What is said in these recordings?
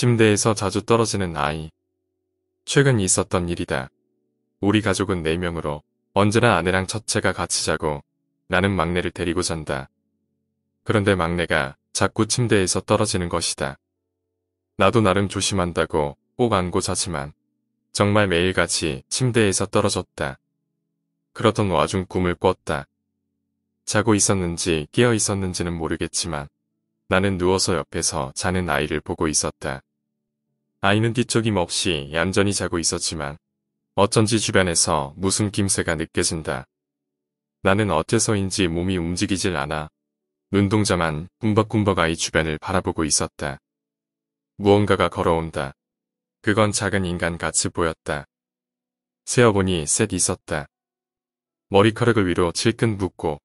침대에서 자주 떨어지는 아이. 최근 있었던 일이다. 우리 가족은 4명으로 언제나 아내랑 첫째가 같이 자고 나는 막내를 데리고 잔다. 그런데 막내가 자꾸 침대에서 떨어지는 것이다. 나도 나름 조심한다고 꼭 안고 자지만 정말 매일같이 침대에서 떨어졌다. 그러던 와중 꿈을 꿨다. 자고 있었는지 깨어 있었는지는 모르겠지만 나는 누워서 옆에서 자는 아이를 보고 있었다. 아이는 뒤척임 없이 얌전히 자고 있었지만 어쩐지 주변에서 무슨 김새가 느껴진다. 나는 어째서인지 몸이 움직이질 않아 눈동자만 꿈벅꿈벅 아이 주변을 바라보고 있었다. 무언가가 걸어온다. 그건 작은 인간같이 보였다. 세어보니 셋 있었다. 머리카락을 위로 칠끈 묶고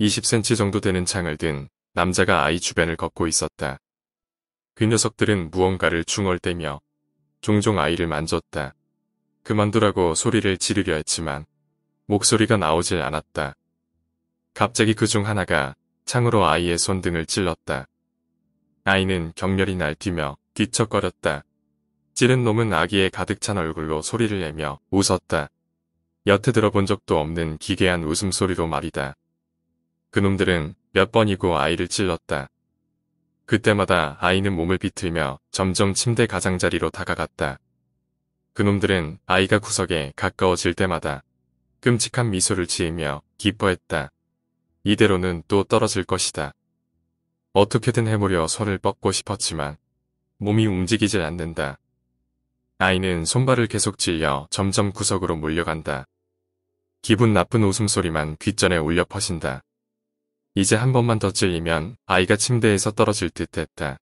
20cm 정도 되는 창을 든 남자가 아이 주변을 걷고 있었다. 그 녀석들은 무언가를 중얼대며 종종 아이를 만졌다. 그만두라고 소리를 지르려 했지만 목소리가 나오질 않았다. 갑자기 그 중 하나가 창으로 아이의 손등을 찔렀다. 아이는 격렬히 날뛰며 뒤척거렸다. 찌른 놈은 아기에 가득 찬 얼굴로 소리를 내며 웃었다. 여태 들어본 적도 없는 기괴한 웃음소리로 말이다. 그놈들은 몇 번이고 아이를 찔렀다. 그때마다 아이는 몸을 비틀며 점점 침대 가장자리로 다가갔다. 그놈들은 아이가 구석에 가까워질 때마다 끔찍한 미소를 지으며 기뻐했다. 이대로는 또 떨어질 것이다. 어떻게든 해보려 손을 뻗고 싶었지만 몸이 움직이질 않는다. 아이는 손발을 계속 찔려 점점 구석으로 몰려간다. 기분 나쁜 웃음소리만 귓전에 울려 퍼진다. 이제 한 번만 더 찔리면 아이가 침대에서 떨어질 듯 했다.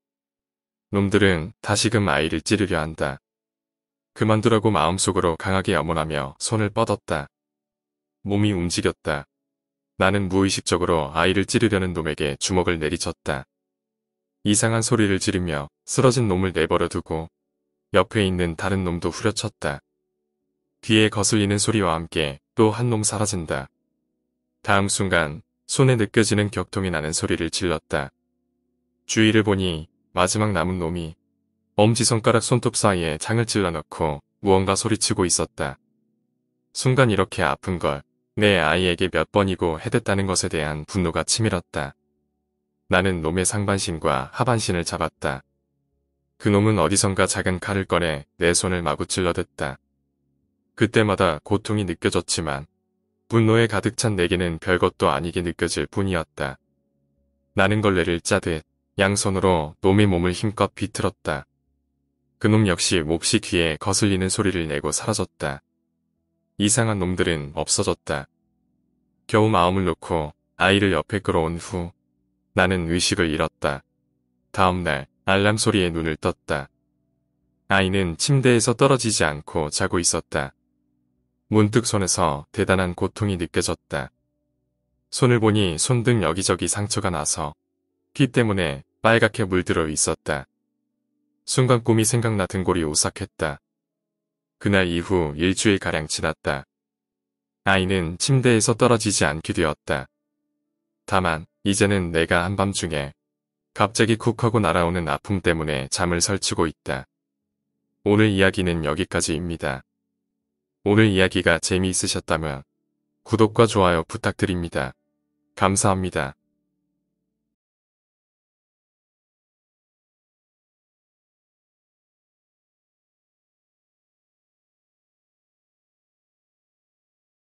놈들은 다시금 아이를 찌르려 한다. 그만두라고 마음속으로 강하게 염원하며 손을 뻗었다. 몸이 움직였다. 나는 무의식적으로 아이를 찌르려는 놈에게 주먹을 내리쳤다. 이상한 소리를 지르며 쓰러진 놈을 내버려 두고 옆에 있는 다른 놈도 후려쳤다. 귀에 거슬리는 소리와 함께 또 한 놈 사라진다. 다음 순간 손에 느껴지는 격통이 나는 소리를 질렀다. 주위를 보니 마지막 남은 놈이 엄지손가락 손톱 사이에 창을 찔러넣고 무언가 소리치고 있었다. 순간 이렇게 아픈 걸 내 아이에게 몇 번이고 해댔다는 것에 대한 분노가 치밀었다. 나는 놈의 상반신과 하반신을 잡았다. 그 놈은 어디선가 작은 칼을 꺼내 내 손을 마구 찔러댔다. 그때마다 고통이 느껴졌지만 분노에 가득 찬 내게는 별것도 아니게 느껴질 뿐이었다. 나는 걸레를 짜듯 양손으로 놈의 몸을 힘껏 비틀었다. 그 놈 역시 몹시 귀에 거슬리는 소리를 내고 사라졌다. 이상한 놈들은 없어졌다. 겨우 마음을 놓고 아이를 옆에 끌어온 후 나는 의식을 잃었다. 다음날 알람 소리에 눈을 떴다. 아이는 침대에서 떨어지지 않고 자고 있었다. 문득 손에서 대단한 고통이 느껴졌다. 손을 보니 손등 여기저기 상처가 나서 피 때문에 빨갛게 물들어 있었다. 순간 꿈이 생각나 등골이 오싹했다. 그날 이후 일주일가량 지났다. 아이는 침대에서 떨어지지 않게 되었다. 다만 이제는 내가 한밤중에 갑자기 쿡 하고 날아오는 아픔 때문에 잠을 설치고 있다. 오늘 이야기는 여기까지입니다. 오늘 이야기가 재미있으셨다면 구독과 좋아요 부탁드립니다. 감사합니다.